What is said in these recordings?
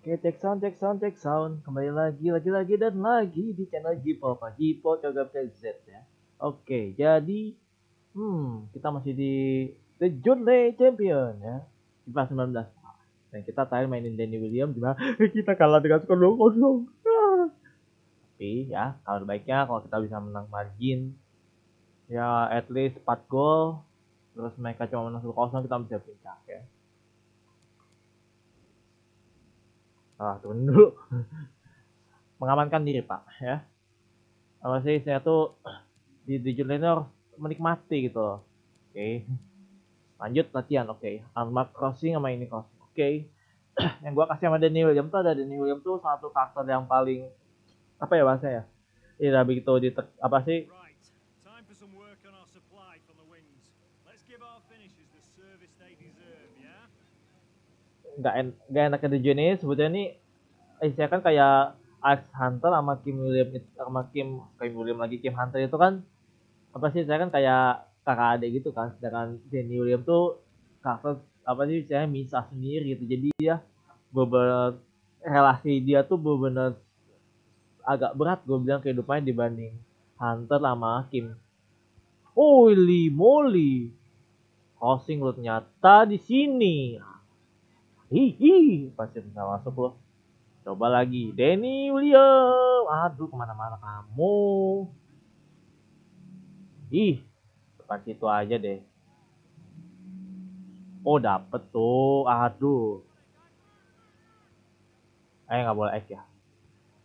Oke, cek sound, cek sound, cek sound. Kembali lagi, lagi, lagi, dan lagi di channel apa Gipo, coba Z ya. Oke, jadi... Hmm, kita masih di The Junlei Champion ya. Kipas 19. Dan kita tayang mainin Danny William gimana? kita kalah dengan skor 2-0. Tapi ya, kalau baiknya kalau kita bisa menang margin. Ya, at least 4 gol. Terus mereka cuma menang 1 kosong, kita bisa puncak ya. ah temen dulu mengamankan diri pak ya apa sih saya tuh di digital ini menikmati gitu loh oke okay. lanjut latihan oke okay. Armor crossing sama ini crossing oke okay. yang gua kasih sama Danny William tuh ada Danny William tuh satu karakter yang paling apa ya bahasa ya, tidak begitu di apa sih nggak en gak enaknya di sebetulnya ini saya kan kayak Alex Hunter sama Kim William sama Kim Kim William lagi Kim Hunter itu kan apa sih saya kan kayak kakak adik gitu kan sedangkan Jenny William tuh kakak apa sih saya misah sendiri gitu jadi ya beberapa relasi dia tuh bener bener agak berat gue bilang kehidupannya dibanding Hunter sama Kim. Holy moly, closing lo ternyata di sini. Hihi, pasti bisa masuk loh. Coba lagi, Denny William. Aduh, kemana-mana kamu. Ih, depan itu aja deh. Oh, dapet tuh. Aduh. Eh, nggak boleh ek ya.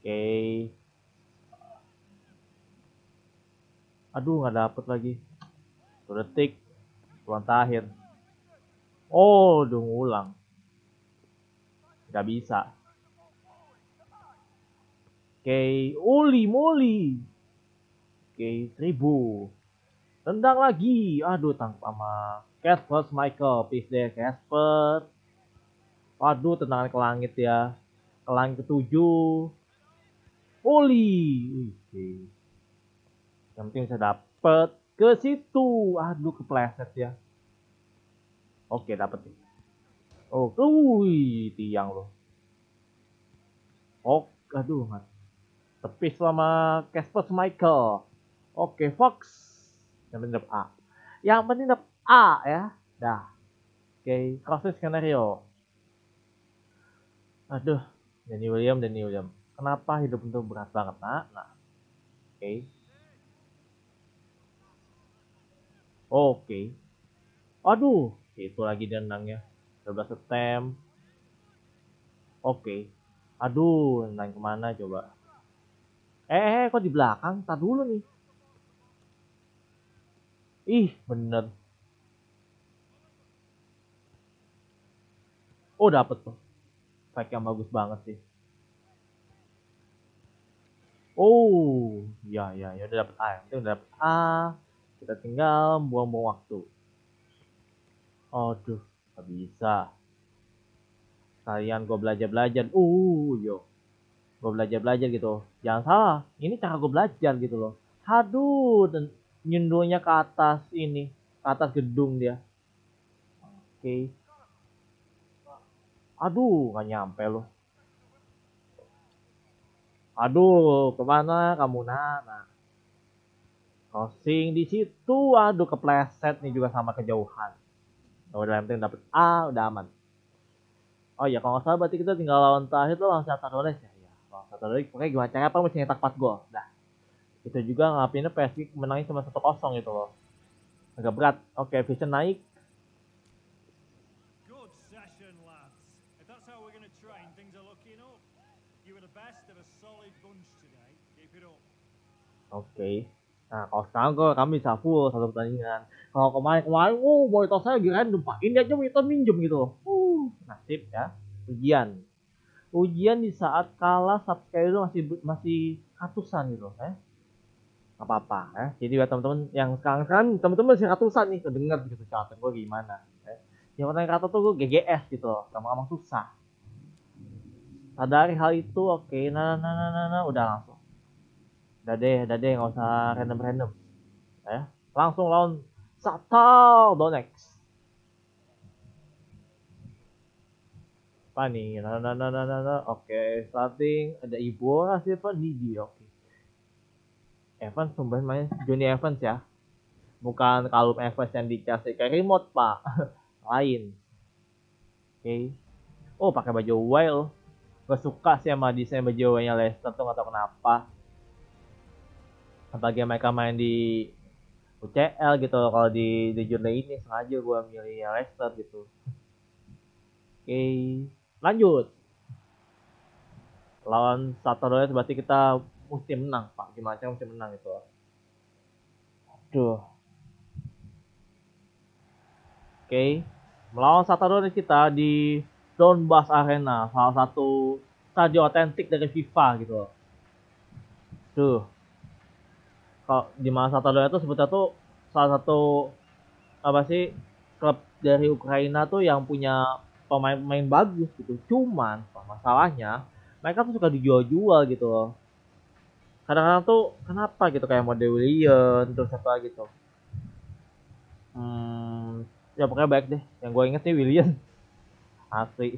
Oke. Aduh, nggak dapet lagi. Sudah detik. Tuan terakhir. Oh, udah ulang Gak bisa. Oke, uli muli. Oke, seribu. Tribu. Tendang lagi. Aduh, tangkap sama Casper Michael. Peace deh, Casper. Waduh, tendangan ke langit ya. Ke langit ketujuh. Uli. Oke. Yang penting bisa dapet ke situ. Aduh, kepleset ya. Oke, dapet nih oh, wih, tiang loh. oh, aduh, man. tepis sama Casper Michael. Oke, okay, Fox. Yang penting A. Yang penting A ya. Dah. Oke, okay, crossing skenario. Aduh, Danny William, Danny William. Kenapa hidup itu berat banget, nak? Nah, oke. Okay. Oke. Okay. Aduh, itu lagi dendangnya. 12 stem oke okay. aduh naik kemana coba eh, eh, eh, kok di belakang tar dulu nih ih bener oh dapet tuh pack yang bagus banget sih Oh, ya ya ya udah dapet A, kita udah dapet A, kita tinggal buang-buang waktu. Aduh. Gak bisa. Kalian gue belajar-belajar. Uh, yo. Gue belajar-belajar gitu. Jangan salah. Ini cara gue belajar gitu loh. Haduh. Dan nyundulnya ke atas ini. Ke atas gedung dia. Oke. Okay. Aduh, gak nyampe loh. Aduh, kemana kamu Nana? Crossing di situ, aduh kepleset nih juga sama kejauhan kalau udah yang penting dapet A udah aman oh iya kalau nggak salah berarti kita tinggal lawan terakhir tuh langsung Shakhtar Donetsk ya, ya lawan Shakhtar Donetsk pokoknya gimana caranya apa mesti nyetak 4 gol dah itu juga ngapainnya PSG menangin cuma satu kosong gitu loh agak berat oke okay, Vision naik Oke. Okay. Nah, kalau sekarang gue kami bisa full satu pertandingan kalau kemarin kemarin oh boy tos saya kirain lupa dia aja kita minjem gitu loh uh, nasib ya ujian ujian di saat kalah subscriber itu masih masih ratusan gitu ya, eh apa apa ya eh. jadi buat teman-teman yang sekarang kan teman-teman masih ratusan nih kedengar gitu catatan gue gimana eh. yang pertama kata tuh gue GGS gitu loh kamu susah sadari hal itu oke okay. nah, nah nah nah nah udah langsung udah deh udah deh nggak usah random random ya eh. langsung lawan Shakhtar donex, Apa nih? na, na, na, na, nah, nah. Oke, okay, starting ada ibu Ibora, di di, Oke. Okay. Evans sumber main Johnny Evans ya. Bukan kalum Evans yang dikasih ke remote, Pak. Lain. Oke. Okay. Oh, pakai baju wild. Gak suka sih sama desain baju wildnya Leicester tuh gak tau kenapa. Apalagi mereka main di UCL gitu kalau di di jurnal ini sengaja gue milih Leicester gitu oke lanjut lawan Saturday berarti kita mesti menang pak gimana cara mesti menang gitu aduh oke okay. melawan Saturday kita di Donbas Arena salah satu stadion otentik dari FIFA gitu tuh kalau di masa Sampdoria itu sebetulnya tuh salah satu apa sih klub dari Ukraina tuh yang punya pemain-pemain bagus gitu. Cuman masalahnya mereka tuh suka dijual-jual gitu loh. Kadang-kadang tuh kenapa gitu kayak mode William terus apa gitu. Hmm, ya pokoknya baik deh. Yang gue inget nih William. Asli.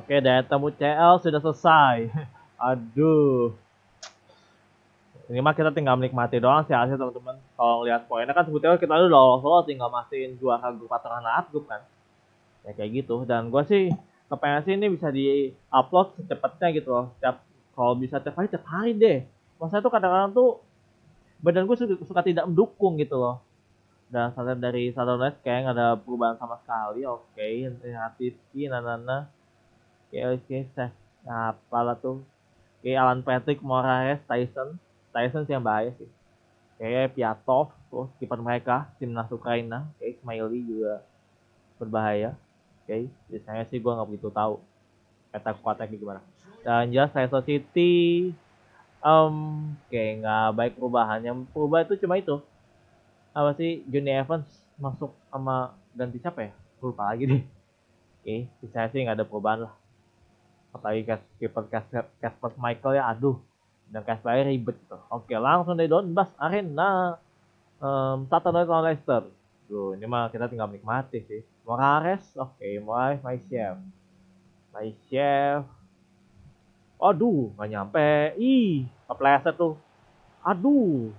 Oke, daya temu CL sudah selesai. Aduh. Ini mah kita tinggal menikmati doang sih hasil teman-teman. Kalau lihat poinnya kan sebetulnya kita udah lolos lolos tinggal dua juara grup atau anak grup kan. Ya kayak gitu. Dan gue sih kepengen sih ini bisa di upload secepatnya gitu loh. Setiap kalau bisa tiap hari tiap hari deh. Maksudnya tuh kadang-kadang tuh badan gue suka, suka tidak mendukung gitu loh dan saat dari satu kayak nggak ada perubahan sama sekali oke okay. hati nana nana kayak Seth nah, pala tuh kayak Alan Patrick, Morales, Tyson, Tyson sih yang bahaya sih. Kayak Piatov, tuh kiper mereka timnas Ukraina, kayak Smiley juga berbahaya. Oke, okay. biasanya sih gue nggak begitu tahu kata kuatnya gimana. Dan jelas Leicester City um, kayak nggak baik perubahan. Yang perubahan itu cuma itu. Apa sih Johnny Evans masuk sama ganti siapa ya? Lupa lagi deh. Oke, okay. biasanya sih nggak ada perubahan lah apalagi kiper Casper Michael ya aduh dan Casper ribet tuh oke langsung dari Donbas Arena um, Noir lawan Leicester tuh ini mah kita tinggal menikmati sih Morales oke okay, Morales my chef my chef aduh nggak nyampe ih kepleset tuh aduh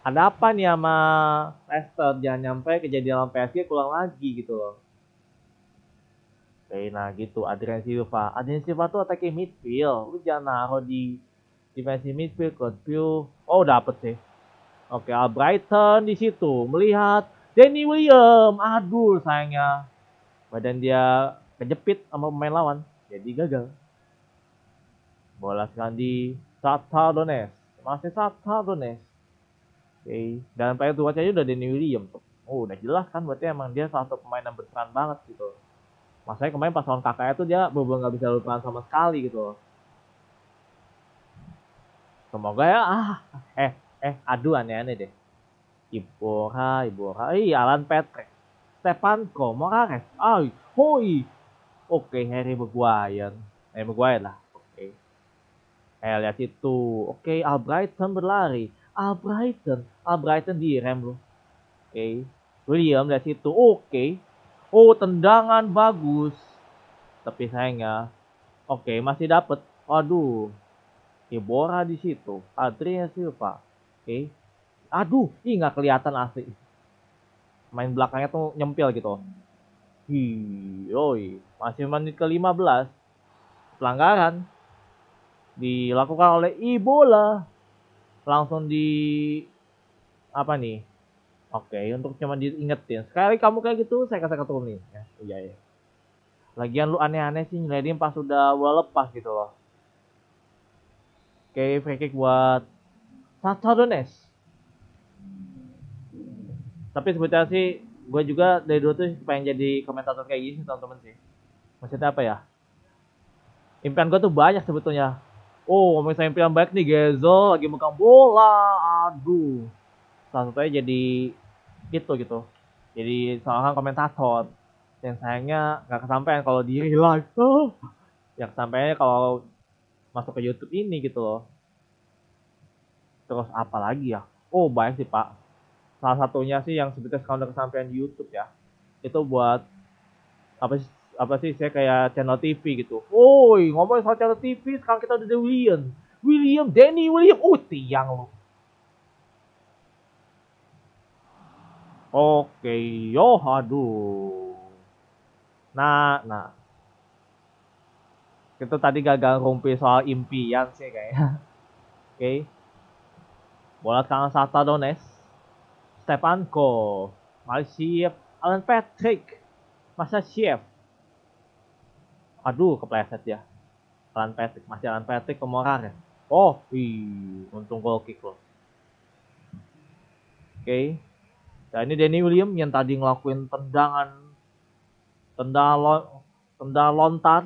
ada apa nih sama Leicester jangan nyampe kejadian lawan PSG kurang lagi gitu loh Reina gitu, Adrian Silva. Adrian Silva tuh attacking midfield. Lu jangan naruh di defensive midfield, Godfrey. Oh, dapet sih. Oke, Albrighton di situ melihat Danny William. Aduh, sayangnya badan dia kejepit sama pemain lawan, jadi gagal. Bola sekarang di Sata Dones. Masih Sata Dones. Oke, dan PR tuh aja udah Danny William. Oh, udah jelas kan berarti emang dia salah satu pemain yang berperan banget gitu. Maksudnya kemarin pas lawan kakaknya tuh dia bener nggak bisa lupakan sama sekali gitu loh. Semoga ya ah eh eh aduh aneh-aneh ya deh. Ibora, Ibora, eh Alan Patrick, Stefan Moraes, ay, hoi, oke Harry Maguire, Harry eh, Maguire lah, oke. Eh lihat itu, oke Albrighton berlari, Albrighton, Albrighton di rem loh, oke. William lihat situ, oke oh tendangan bagus tapi sayangnya oke okay, masih dapet. aduh, Ibora di situ Adrian Silva oke okay. aduh ih nggak kelihatan asli main belakangnya tuh nyempil gitu oi. masih menit ke-15 pelanggaran dilakukan oleh Ibola langsung di apa nih Oke, okay, untuk cuma diingetin. Ya. Sekali kamu kayak gitu, saya kasih nih. Ya, iya, iya. Lagian lu aneh-aneh sih ngeliatin pas udah bola lepas gitu loh. Oke, okay, free kick buat Sato Tapi sebetulnya sih, gue juga dari dulu tuh pengen jadi komentator kayak gini teman-teman sih. Maksudnya apa ya? Impian gue tuh banyak sebetulnya. Oh, misalnya impian baik nih, Gezo lagi megang bola. Aduh salah satunya jadi gitu gitu jadi seorang komentator yang sayangnya nggak kesampaian kalau di real life oh. yang kesampaiannya kalau masuk ke YouTube ini gitu loh terus apa lagi ya oh banyak sih pak salah satunya sih yang sebetulnya sekarang udah kesampaian di YouTube ya itu buat apa sih apa sih saya kayak channel TV gitu. Woi, ngomongin soal channel TV, sekarang kita udah ada William. William, Danny William. Uti oh, yang loh Oke, yo aduh. Nah, nah. Kita tadi gagal rompi soal impian sih kayaknya. Oke. Okay. Bola kanan Sata Dones. Stepanko. siap. Alan Patrick. Masa siap. Aduh, kepleset ya. Alan Patrick. Masih Alan Patrick ke ya. Oh, wih. untung gol kick loh. Oke. Okay. Ya ini Danny William yang tadi ngelakuin tendangan tendang lo, tendang lontar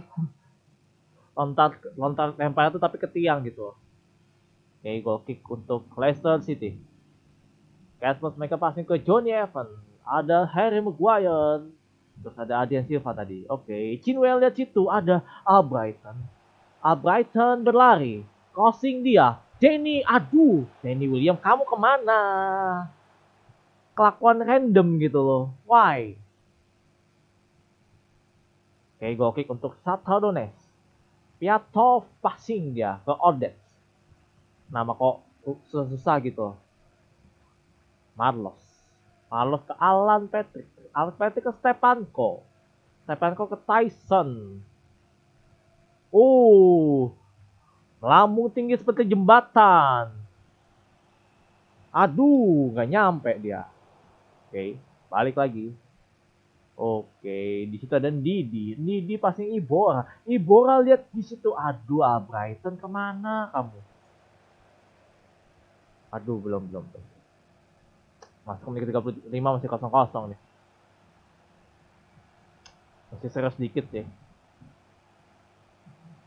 lontar lontar lempar itu tapi ke tiang gitu. Oke, goal kick untuk Leicester City. Casper mereka passing ke Johnny Evans. Ada Harry Maguire. Terus ada Adrian Silva tadi. Oke, okay. Chinwell lihat situ ada Albrighton. Albrighton berlari. Crossing dia. Danny, aduh. Danny William, kamu kemana? kelakuan random gitu loh. Why? Oke, okay, gokik untuk Satadones. Piato passing dia ke Odet. Nama kok susah-susah gitu. Marlos. Marlos ke Alan Patrick. Alan Patrick ke Stepanko. Stepanko ke Tyson. Uh. Lambung tinggi seperti jembatan. Aduh, nggak nyampe dia okay. balik lagi Oke, di situ ada Didi. Didi pasti Ibora. Ibora lihat di situ. Aduh, ah, Brighton kemana kamu? Aduh, belum belum. Masuk menit 35 masih kosong kosong nih. Masih serius sedikit deh.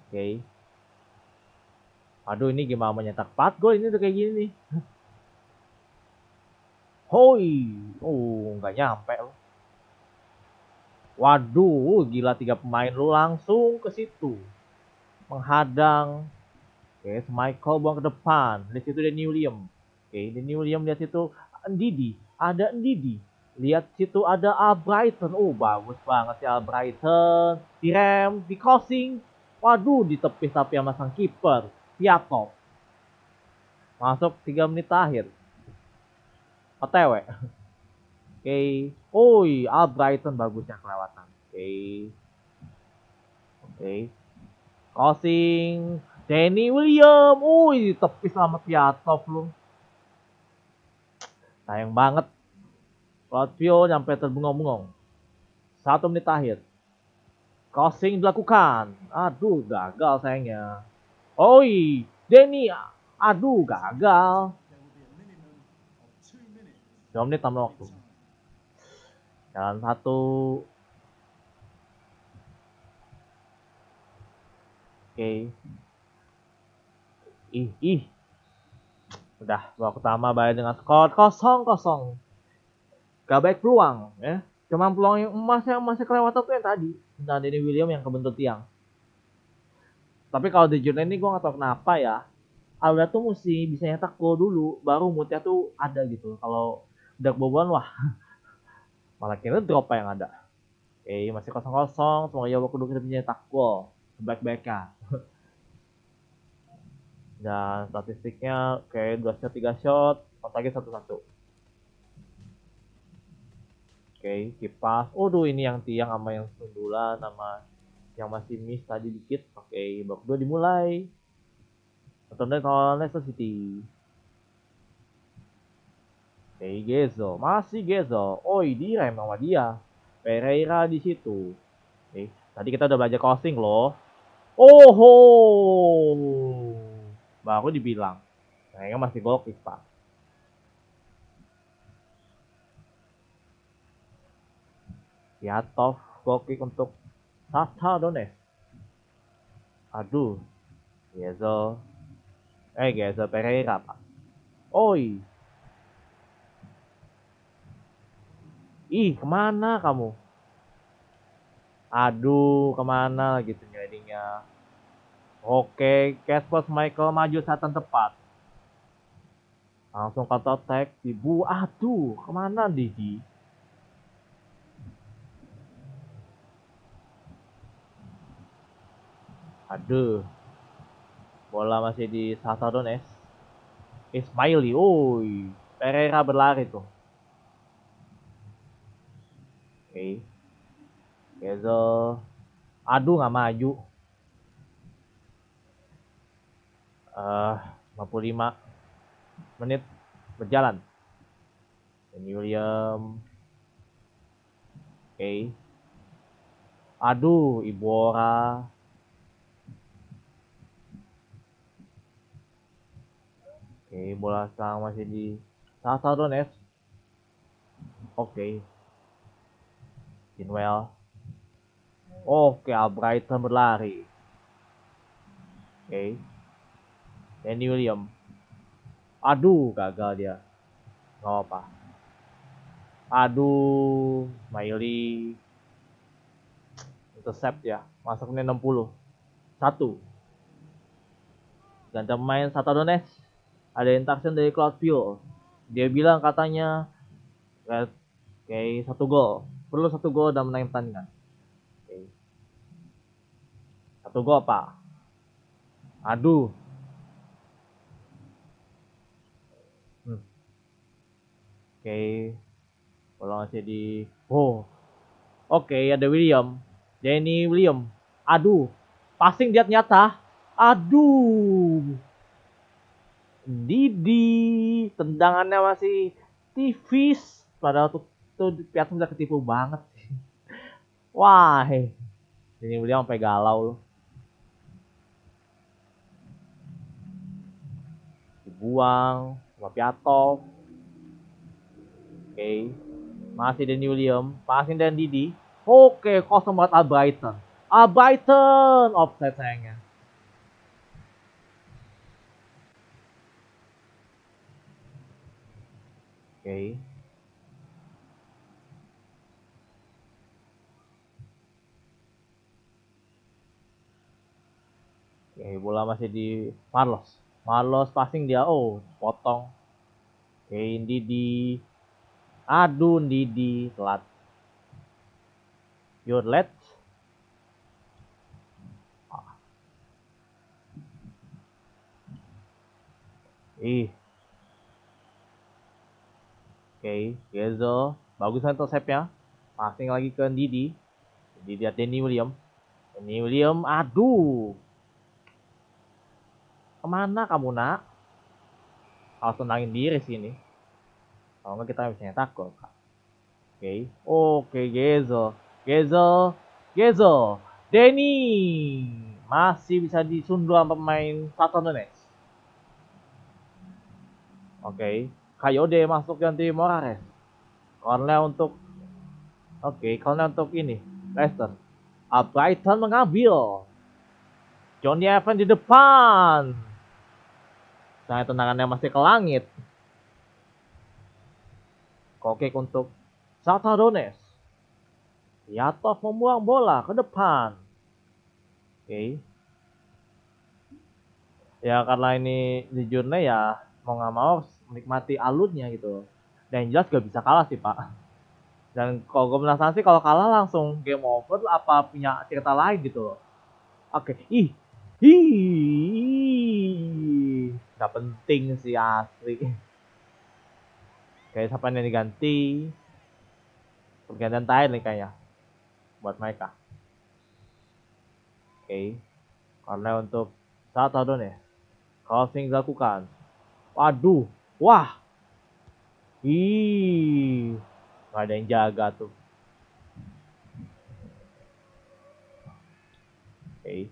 Oke. Aduh, ini gimana menyetak 4 gol ini tuh kayak gini nih. Hoi. Oh, nggak nyampe lo. Waduh, gila tiga pemain lu langsung ke situ. Menghadang. Oke, okay, Michael buang ke depan. Di situ ada New Liam. Oke, okay, di New Liam lihat situ Didi, Ada Didi. Lihat situ ada Al Brighton. Oh, bagus banget si Al Brighton. rem, di crossing. Waduh, di tepi tapi sama sang kiper. Piatok. Masuk 3 menit akhir. OTW. Oke. Okay. Oi, Al Brighton bagusnya kelewatan. Oke. Okay. Oke. Okay. Crossing Danny William. Oi, tepis sama Piatov lu. Sayang banget. Latvio nyampe terbengong-bengong. Satu menit akhir. Crossing dilakukan. Aduh, gagal sayangnya. Oi, Denny. Aduh, gagal. 2 menit tambah waktu jalan satu oke okay. ih ih udah waktu pertama bayar dengan skor kosong kosong gak baik peluang ya cuman peluang yang emas yang masih kelewatan tuh yang tadi dan ini William yang kebentur tiang tapi kalau di jurnal ini gue gak tau kenapa ya Alda tuh mesti bisa nyetak gol dulu baru moodnya tuh ada gitu kalau Dark Boboan wah malah kira drop yang ada. oke eh, masih kosong kosong, semuanya waktu dulu kita punya gol sebaik baiknya. Dan statistiknya kayak dua shot tiga shot, lagi satu satu. Oke, okay, kipas. Waduh, ini yang tiang sama yang sundulan sama yang masih miss tadi dikit. Oke, okay, babak 2 dimulai. Tottenham lawan Leicester City. Gezo masih Gezo. Oi, dia emang sama dia. Pereira di situ. Eh, tadi kita udah belajar crossing loh. Oho. Baru dibilang. Kayaknya masih gol Pak. Ya gol kick untuk Tata Dones. Aduh. Gezo. Eh, Gezo Pereira, Pak. Oi, ih kemana kamu aduh kemana gitu nyelidingnya oke post Michael maju saat tepat langsung kata tag ibu aduh kemana Didi aduh bola masih di Satadon Ismaili oi Pereira berlari tuh okay. Gazel aduh nggak maju eh, uh, 55 menit berjalan Dan William oke okay. aduh Ibora oke okay, bola sekarang masih di Sasa oke okay. Sinwell. Oke, Albrighton berlari. Oke. Okay. Danny William. Aduh, gagal dia. Gak apa-apa. Aduh, Miley. Intercept ya. masuknya 60. Satu. Ganda main Satadones. Ada interaction dari Cloudfield. Dia bilang katanya, oke, okay, satu gol perlu satu gol dalam menang pertandingan. Okay. Satu gol apa? Aduh. Hmm. Oke. Okay. Kalau masih di Oh. Oke, okay, ada William. Danny William. Aduh. Passing dia nyata. Aduh. Didi tendangannya masih tipis pada waktu itu pihak bisa ketipu banget wah hei eh. ini beliau sampai galau loh dibuang sama Piatov oke okay. masih Daniel, William passing dan Didi oke okay, kosong banget Albrighton Albrighton offset sayangnya oke Oke, eh, bola masih di Marlos. Marlos passing dia. Oh, potong. Oke, di, Aduh, Didi telat. Your let. Ah. Ih. Oke, Gezo. Bagus intercept-nya. Passing lagi ke Didi. Didi lihat Denny William. Denny William, aduh. Kemana kamu nak? Harus tenangin diri sini. Kalau nggak kita misalnya takut. Oke. Okay. Oke, okay, Gezo. Gezo. Gezo. Denny. Masih bisa disundul sama pemain Satan Oke. Okay. Kayode masuk ganti Morales. Cornell untuk... Oke, okay, untuk ini. Leicester. Brighton mengambil. Johnny Evans di depan. Nah, tendangannya masih ke langit. Kokek untuk Satadones. Yatov membuang bola ke depan. Oke. Okay. Ya karena ini jujurnya ya mau nggak mau menikmati alurnya gitu. Dan jelas gak bisa kalah sih pak. Dan kalau gue penasaran sih kalau kalah langsung game over apa punya cerita lain gitu loh. Oke, okay. ih, ih, gak penting si asli kayak siapa yang diganti pergantian terakhir nih kayaknya buat mereka oke okay. karena untuk saat tahun ya crossing dilakukan waduh wah ih nggak ada yang jaga tuh oke okay. oke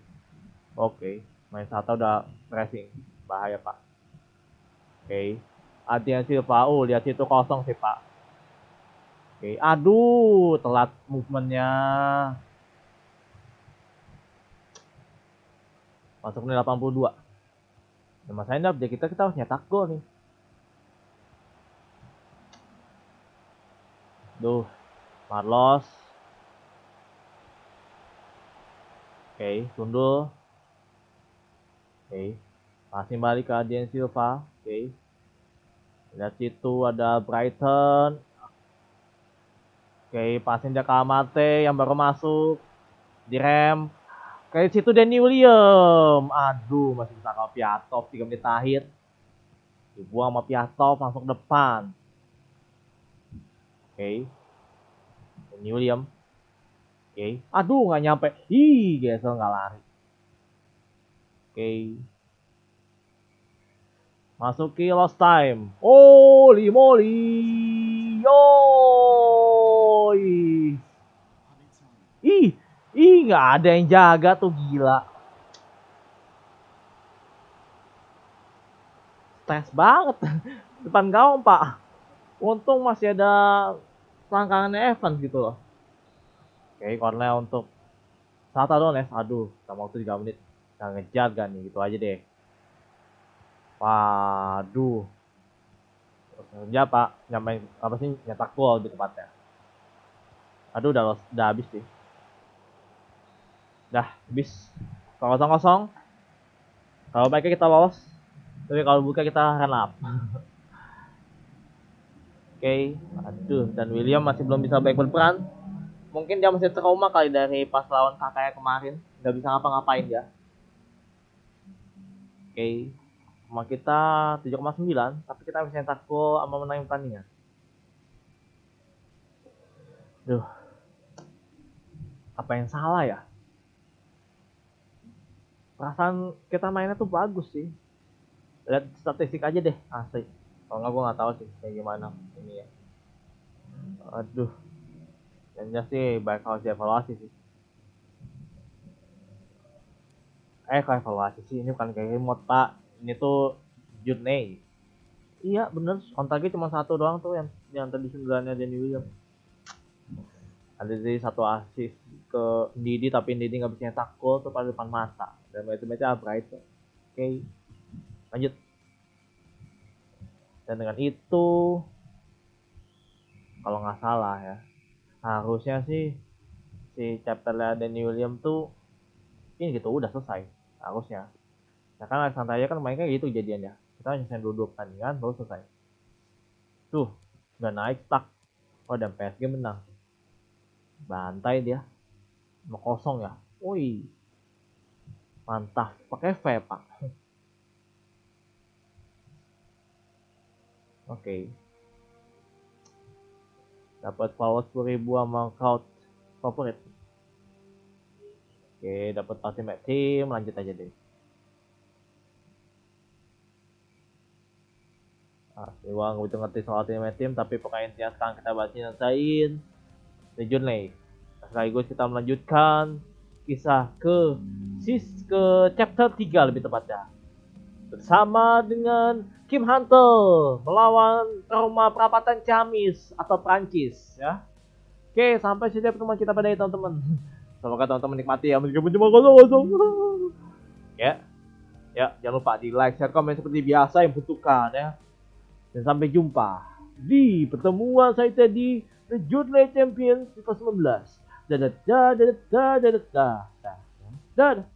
okay. main satu udah pressing bahaya pak oke okay. Adrian Silva oh lihat situ kosong sih pak oke okay. aduh telat movementnya masuk menit 82 ya masalahnya ya kita kita harus nyetak gol nih Duh, Marlos. Oke, okay, tundul. Oke. Okay. Masih balik ke Adrian Silva. Oke. Okay. Lihat situ ada Brighton. Oke, okay, pasnya ke Amate yang baru masuk. Direm. Oke, okay, situ Danny William. Aduh, masih bisa kalau Piatov 3 menit akhir. Dibuang sama Piatov langsung depan. Oke. Okay. Danny William. Oke. Okay. Aduh, nggak nyampe. Ih, Gesel nggak lari. Oke. Okay. Masuki lost time. Holy moly. Yoi. Ih, ih gak ada yang jaga tuh gila. Tes banget depan gawang pak. Untung masih ada selangkangannya Evan gitu loh. Oke, okay, untuk Sata ya. Aduh, sama waktu 3 menit. Nggak ngejar gak nih, gitu aja deh. Waduh. Ya, pak nyampe apa sih nyetak gol di tempatnya aduh udah los, udah habis sih dah habis kalau kosong kosong kalau baiknya kita lolos tapi kalau buka kita akan up Oke, okay. aduh dan William masih belum bisa baik berperan. Mungkin dia masih trauma kali dari pas lawan kakaknya kemarin, nggak bisa ngapa-ngapain ya. Oke, okay sama kita 7,9 tapi kita bisa nyetak gol sama menang pertandingan duh apa yang salah ya perasaan kita mainnya tuh bagus sih lihat statistik aja deh asik. kalau nggak gue nggak tahu sih kayak gimana ini ya aduh yang jelas sih baik harus evaluasi sih eh kalau evaluasi sih ini bukan kayak remote pak ini tuh Journey. iya bener kontaknya cuma satu doang tuh yang yang tadi sembilannya Danny William. ada jadi satu asis ke Didi tapi Didi nggak bisa nyetak gol tuh pada depan mata dan itu baca itu. oke lanjut dan dengan itu kalau nggak salah ya harusnya sih si chapter Danny William tuh ini gitu udah selesai harusnya Misalkan nah, Santaya kan, kan mainnya kan gitu jadiannya. Kita hanya dulu dua pertandingan baru selesai. Tuh, udah naik stuck. Oh dan PSG menang. Bantai dia. Mau kosong ya. Woi. Mantap. Pakai V pak. Oke. Okay. Dapat power ribu sama crowd favorit. Oke, okay, dapat ultimate team, lanjut aja deh. Ah, Dewa Wang begitu ngerti soal tim tim, tapi pokoknya intinya sekarang kita bahas nyelesain nih Lay sekaligus kita melanjutkan kisah ke sis ke chapter 3 lebih tepatnya bersama dengan Kim Hunter melawan trauma perapatan Camis atau Prancis ya oke sampai sini pertemuan kita pada teman-teman semoga teman-teman nikmati ya meskipun cuma kosong kosong ya ya jangan lupa di like share komen seperti biasa yang butuhkan ya dan sampai jumpa di pertemuan saya tadi The Jude Champions FIFA 19. Dadah, dadah, dadah, dadah, dadah, dadah.